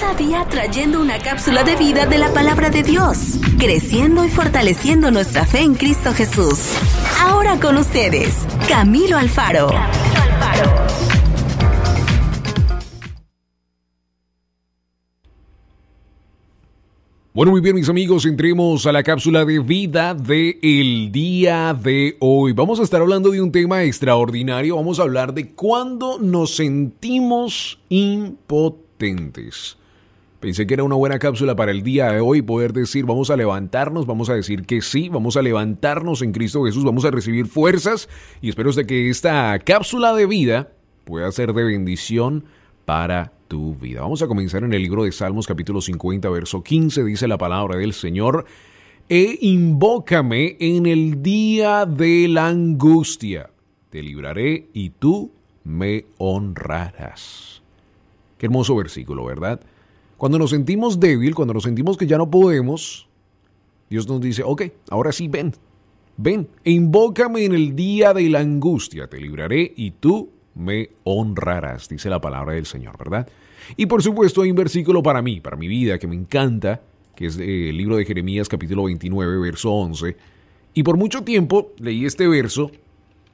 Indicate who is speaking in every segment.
Speaker 1: cada día trayendo una cápsula de vida de la palabra de Dios, creciendo y fortaleciendo nuestra fe en Cristo Jesús. Ahora con ustedes, Camilo Alfaro. Camilo Alfaro. Bueno, muy bien mis amigos, entremos a la cápsula de vida del el día de hoy. Vamos a estar hablando de un tema extraordinario, vamos a hablar de cuando nos sentimos impotentes. Pensé que era una buena cápsula para el día de hoy poder decir, vamos a levantarnos, vamos a decir que sí, vamos a levantarnos en Cristo Jesús, vamos a recibir fuerzas y espero de que esta cápsula de vida pueda ser de bendición para tu vida. Vamos a comenzar en el libro de Salmos capítulo 50, verso 15, dice la palabra del Señor, e invócame en el día de la angustia, te libraré y tú me honrarás. Qué hermoso versículo, ¿verdad? Cuando nos sentimos débil, cuando nos sentimos que ya no podemos, Dios nos dice, ok, ahora sí, ven, ven, e invócame en el día de la angustia, te libraré y tú me honrarás, dice la palabra del Señor, ¿verdad? Y por supuesto hay un versículo para mí, para mi vida, que me encanta, que es el libro de Jeremías capítulo 29, verso 11. Y por mucho tiempo leí este verso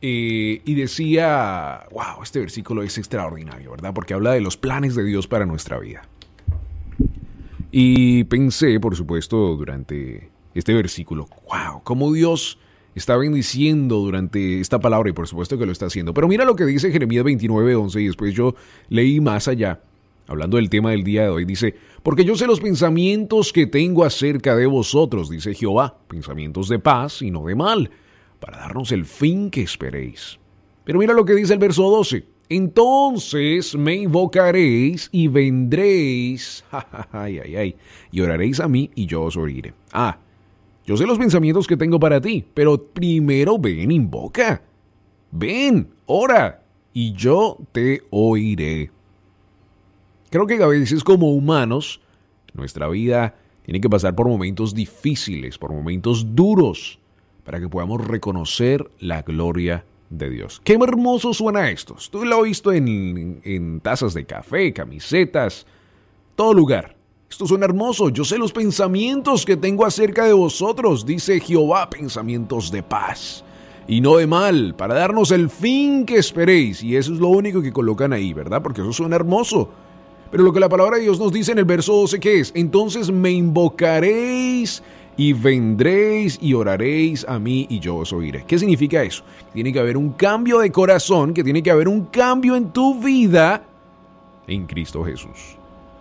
Speaker 1: eh, y decía, wow, este versículo es extraordinario, ¿verdad? Porque habla de los planes de Dios para nuestra vida. Y pensé, por supuesto, durante este versículo, wow, cómo Dios está bendiciendo durante esta palabra y por supuesto que lo está haciendo. Pero mira lo que dice Jeremías 29, 11 y después yo leí más allá, hablando del tema del día de hoy, dice, porque yo sé los pensamientos que tengo acerca de vosotros, dice Jehová, pensamientos de paz y no de mal para darnos el fin que esperéis. Pero mira lo que dice el verso 12. Entonces me invocaréis y vendréis, ay, ay, ay, y oraréis a mí y yo os oiré. Ah, yo sé los pensamientos que tengo para ti, pero primero ven, invoca. Ven, ora, y yo te oiré. Creo que a veces como humanos, nuestra vida tiene que pasar por momentos difíciles, por momentos duros, para que podamos reconocer la gloria de Dios. Qué hermoso suena esto. Tú lo he visto en, tazas de café, camisetas, todo lugar. Esto suena hermoso. Yo sé los pensamientos que tengo acerca de vosotros, dice Jehová, pensamientos de paz y no de mal, para darnos el fin que esperéis. Y eso es lo único que colocan ahí, ¿verdad? Porque eso suena hermoso. Pero lo que la palabra de Dios nos dice en el verso 12, ¿qué es? Entonces me invocaréis y vendréis y oraréis a mí y yo os oiré. ¿Qué significa eso? Tiene que haber un cambio de corazón, que tiene que haber un cambio en tu vida en Cristo Jesús.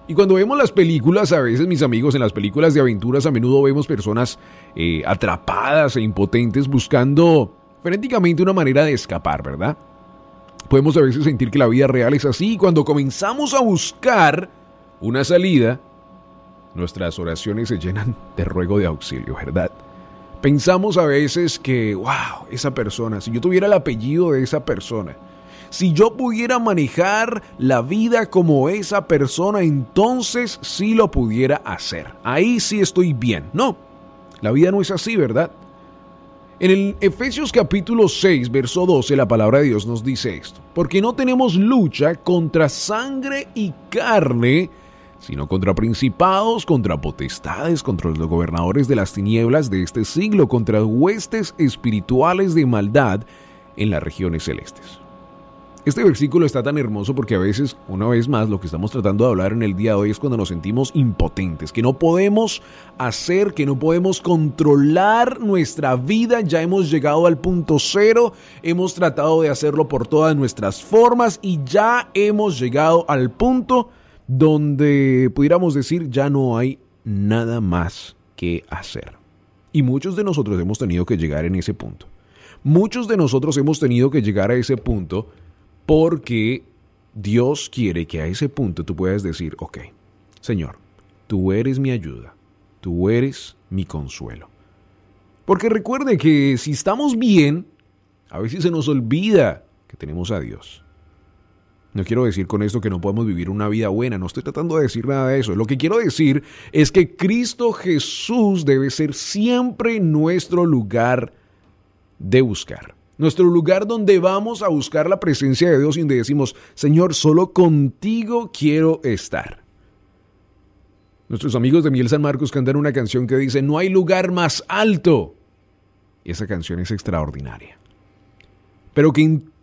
Speaker 1: Y cuando vemos las películas, a veces mis amigos, en las películas de aventuras a menudo vemos personas eh, atrapadas e impotentes buscando frenéticamente una manera de escapar, ¿verdad? Podemos a veces sentir que la vida real es así cuando comenzamos a buscar una salida, Nuestras oraciones se llenan de ruego de auxilio, ¿verdad? Pensamos a veces que, wow, esa persona, si yo tuviera el apellido de esa persona, si yo pudiera manejar la vida como esa persona, entonces sí lo pudiera hacer. Ahí sí estoy bien. No, la vida no es así, ¿verdad? En el Efesios capítulo 6, verso 12, la palabra de Dios nos dice esto, porque no tenemos lucha contra sangre y carne, sino contra principados, contra potestades, contra los gobernadores de las tinieblas de este siglo, contra huestes espirituales de maldad en las regiones celestes. Este versículo está tan hermoso porque a veces, una vez más, lo que estamos tratando de hablar en el día de hoy es cuando nos sentimos impotentes, que no podemos hacer, que no podemos controlar nuestra vida, ya hemos llegado al punto cero, hemos tratado de hacerlo por todas nuestras formas y ya hemos llegado al punto donde pudiéramos decir ya no hay nada más que hacer. Y muchos de nosotros hemos tenido que llegar en ese punto. Muchos de nosotros hemos tenido que llegar a ese punto porque Dios quiere que a ese punto tú puedas decir, ok, Señor, tú eres mi ayuda, tú eres mi consuelo. Porque recuerde que si estamos bien, a veces se nos olvida que tenemos a Dios. No quiero decir con esto que no podemos vivir una vida buena, no estoy tratando de decir nada de eso. Lo que quiero decir es que Cristo Jesús debe ser siempre nuestro lugar de buscar. Nuestro lugar donde vamos a buscar la presencia de Dios y donde decimos, Señor, solo contigo quiero estar. Nuestros amigos de Miguel San Marcos cantan una canción que dice, no hay lugar más alto. Y esa canción es extraordinaria. Pero que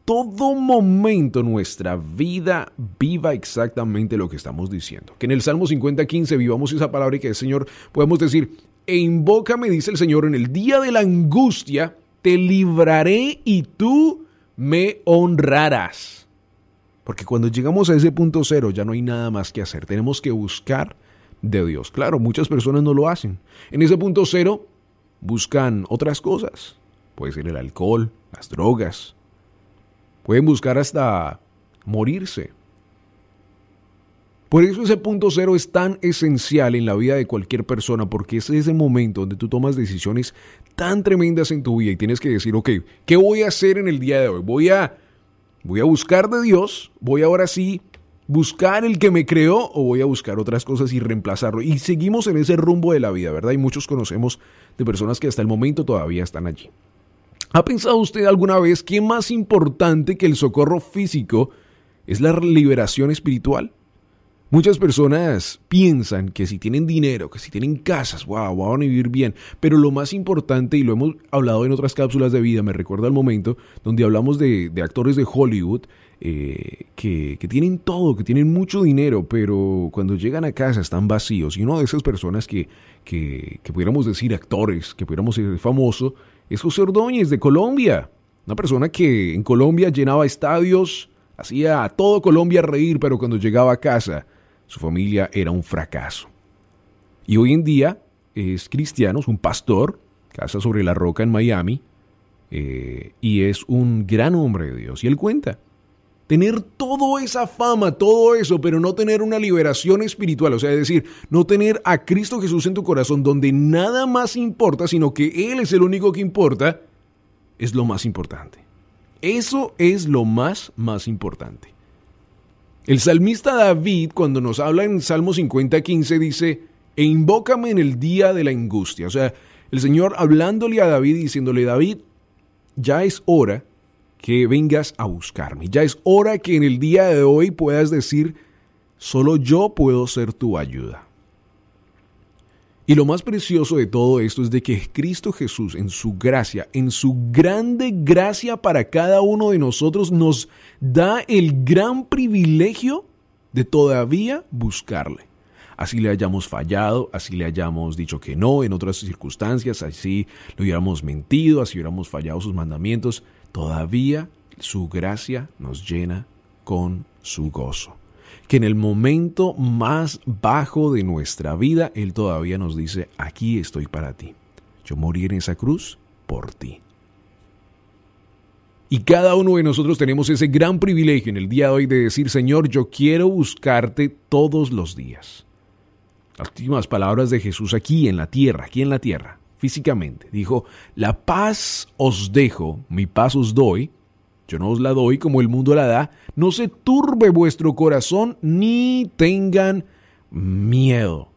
Speaker 1: todo momento nuestra vida viva exactamente lo que estamos diciendo. Que en el Salmo 50, 15 vivamos esa palabra y que el Señor podemos decir, e invócame, dice el Señor, en el día de la angustia, te libraré y tú me honrarás. Porque cuando llegamos a ese punto cero ya no hay nada más que hacer. Tenemos que buscar de Dios. Claro, muchas personas no lo hacen. En ese punto cero buscan otras cosas. Puede ser el alcohol, las drogas, Pueden buscar hasta morirse. Por eso ese punto cero es tan esencial en la vida de cualquier persona, porque es ese momento donde tú tomas decisiones tan tremendas en tu vida y tienes que decir, ok, ¿qué voy a hacer en el día de hoy? Voy a, voy a buscar de Dios, voy ahora sí buscar el que me creó o voy a buscar otras cosas y reemplazarlo. Y seguimos en ese rumbo de la vida, ¿verdad? Y muchos conocemos de personas que hasta el momento todavía están allí. ¿Ha pensado usted alguna vez que más importante que el socorro físico es la liberación espiritual? Muchas personas piensan que si tienen dinero, que si tienen casas, wow, van a vivir bien. Pero lo más importante, y lo hemos hablado en otras cápsulas de vida, me recuerda al momento donde hablamos de, actores de Hollywood eh, que, tienen todo, que tienen mucho dinero, pero cuando llegan a casa están vacíos. Y uno de esas personas que, que, que pudiéramos decir actores, que pudiéramos ser famosos, es José Ordóñez de Colombia, una persona que en Colombia llenaba estadios, hacía a todo Colombia reír, pero cuando llegaba a casa, su familia era un fracaso. Y hoy en día es cristiano, es un pastor, casa sobre la roca en Miami, eh, y es un gran hombre de Dios. Y él cuenta, tener toda esa fama, todo eso, pero no tener una liberación espiritual, o sea, decir, no tener a Cristo Jesús en tu corazón donde nada más importa, sino que Él es el único que importa, es lo más importante. Eso es lo más, más importante. El salmista David, cuando nos habla en Salmo 50, 15, dice, e invócame en el día de la angustia. O sea, el Señor hablándole a David, diciéndole, David, ya es hora que vengas a buscarme. Ya es hora que en el día de hoy puedas decir, solo yo puedo ser tu ayuda. Y lo más precioso de todo esto es de que Cristo Jesús en su gracia, en su grande gracia para cada uno de nosotros, nos da el gran privilegio de todavía buscarle. Así le hayamos fallado, así le hayamos dicho que no en otras circunstancias, así lo hubiéramos mentido, así hubiéramos fallado sus mandamientos, todavía su gracia nos llena con su gozo. Que en el momento más bajo de nuestra vida, Él todavía nos dice, aquí estoy para ti. Yo morí en esa cruz por ti. Y cada uno de nosotros tenemos ese gran privilegio en el día de hoy de decir, Señor, yo quiero buscarte todos los días. Las últimas palabras de Jesús aquí en la tierra, aquí en la tierra físicamente. Dijo, la paz os dejo, mi paz os doy, yo no os la doy como el mundo la da, no se turbe vuestro corazón ni tengan miedo.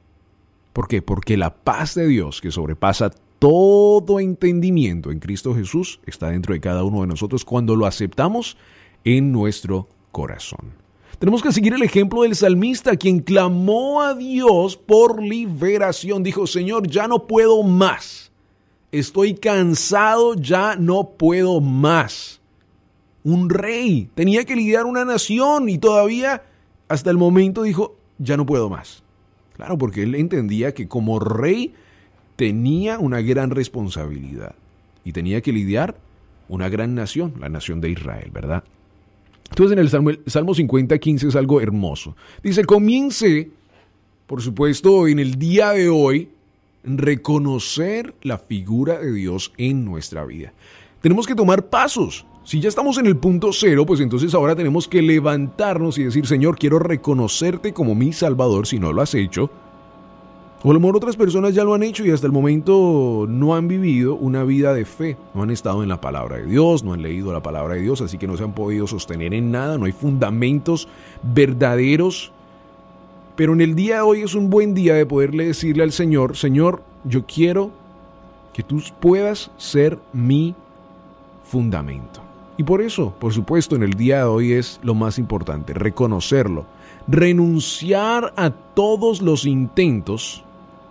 Speaker 1: ¿Por qué? Porque la paz de Dios que sobrepasa todo entendimiento en Cristo Jesús está dentro de cada uno de nosotros cuando lo aceptamos en nuestro corazón. Tenemos que seguir el ejemplo del salmista, quien clamó a Dios por liberación. Dijo, Señor, ya no puedo más. Estoy cansado, ya no puedo más. Un rey tenía que lidiar una nación y todavía hasta el momento dijo, ya no puedo más. Claro, porque él entendía que como rey tenía una gran responsabilidad y tenía que lidiar una gran nación, la nación de Israel, ¿verdad? Entonces en el Salmo, Salmo 50, 15 es algo hermoso. Dice, comience, por supuesto, en el día de hoy, reconocer la figura de Dios en nuestra vida. Tenemos que tomar pasos. Si ya estamos en el punto cero, pues entonces ahora tenemos que levantarnos y decir, Señor, quiero reconocerte como mi Salvador si no lo has hecho. O a lo mejor otras personas ya lo han hecho y hasta el momento no han vivido una vida de fe, no han estado en la palabra de Dios, no han leído la palabra de Dios, así que no se han podido sostener en nada, no hay fundamentos verdaderos. Pero en el día de hoy es un buen día de poderle decirle al Señor, Señor, yo quiero que tú puedas ser mi fundamento. Y por eso, por supuesto, en el día de hoy es lo más importante, reconocerlo, renunciar a todos los intentos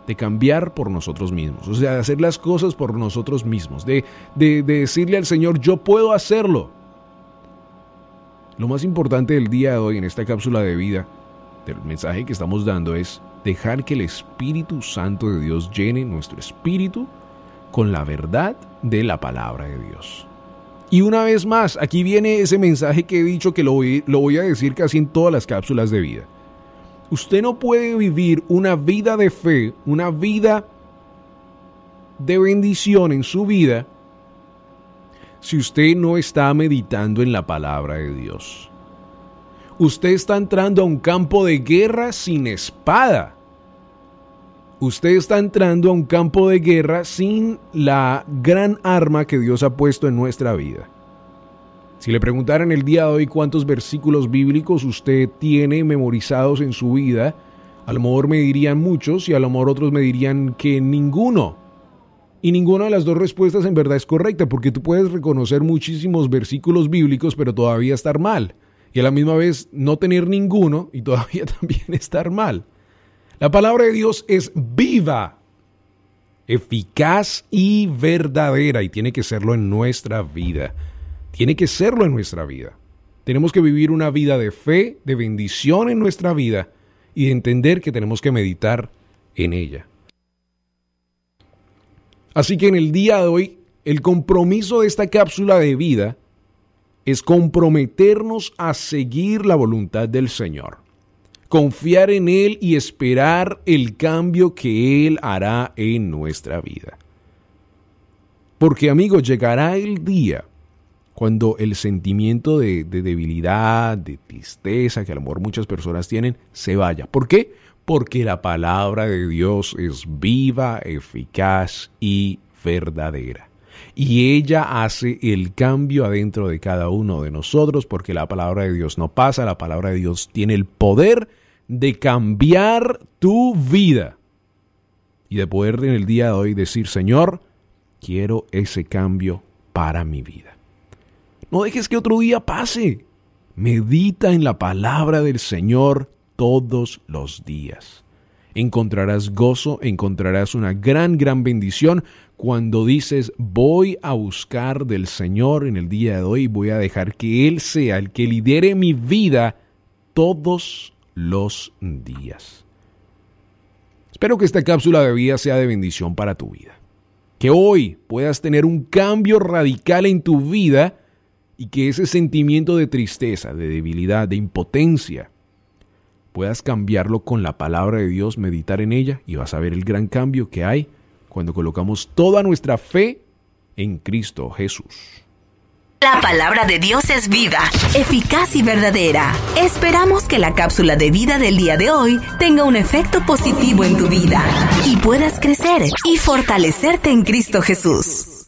Speaker 1: de cambiar por nosotros mismos, o sea, de hacer las cosas por nosotros mismos, de, decirle al Señor, yo puedo hacerlo. Lo más importante del día de hoy en esta cápsula de vida, del mensaje que estamos dando, es dejar que el Espíritu Santo de Dios llene nuestro espíritu con la verdad de la palabra de Dios. Y una vez más, aquí viene ese mensaje que he dicho que lo lo voy a decir casi en todas las cápsulas de vida. Usted no puede vivir una vida de fe, una vida de bendición en su vida, si usted no está meditando en la palabra de Dios. Usted está entrando a un campo de guerra sin espada. Usted está entrando a un campo de guerra sin la gran arma que Dios ha puesto en nuestra vida. Si le preguntaran el día de hoy cuántos versículos bíblicos usted tiene memorizados en su vida, a lo mejor me dirían muchos y a lo mejor otros me dirían que ninguno. Y ninguna de las dos respuestas en verdad es correcta, porque tú puedes reconocer muchísimos versículos bíblicos, pero todavía estar mal. Y a la misma vez no tener ninguno y todavía también estar mal. La palabra de Dios es viva, eficaz y verdadera, y tiene que serlo en nuestra vida. Tiene que serlo en nuestra vida. Tenemos que vivir una vida de fe, de bendición en nuestra vida y de entender que tenemos que meditar en ella. Así que en el día de hoy, el compromiso de esta cápsula de vida es comprometernos a seguir la voluntad del Señor, confiar en Él y esperar el cambio que Él hará en nuestra vida. Porque amigo, llegará el día cuando el sentimiento de, debilidad, de tristeza que a amor muchas personas tienen, se vaya. ¿Por qué? Porque la palabra de Dios es viva, eficaz y verdadera. Y ella hace el cambio adentro de cada uno de nosotros porque la palabra de Dios no pasa, la palabra de Dios tiene el poder de cambiar tu vida. Y de poder en el día de hoy decir, Señor, quiero ese cambio para mi vida. No dejes que otro día pase. Medita en la palabra del Señor todos los días. Encontrarás gozo, encontrarás una gran, gran bendición cuando dices, voy a buscar del Señor en el día de hoy, voy a dejar que Él sea el que lidere mi vida todos los días. Espero que esta cápsula de vida sea de bendición para tu vida. Que hoy puedas tener un cambio radical en tu vida y que ese sentimiento de tristeza, de debilidad, de impotencia, puedas cambiarlo con la palabra de Dios, meditar en ella y vas a ver el gran cambio que hay cuando colocamos toda nuestra fe en Cristo Jesús. La palabra de Dios es vida, eficaz y verdadera. Esperamos que la cápsula de vida del día de hoy tenga un efecto positivo en tu vida y puedas crecer y fortalecerte en Cristo Jesús.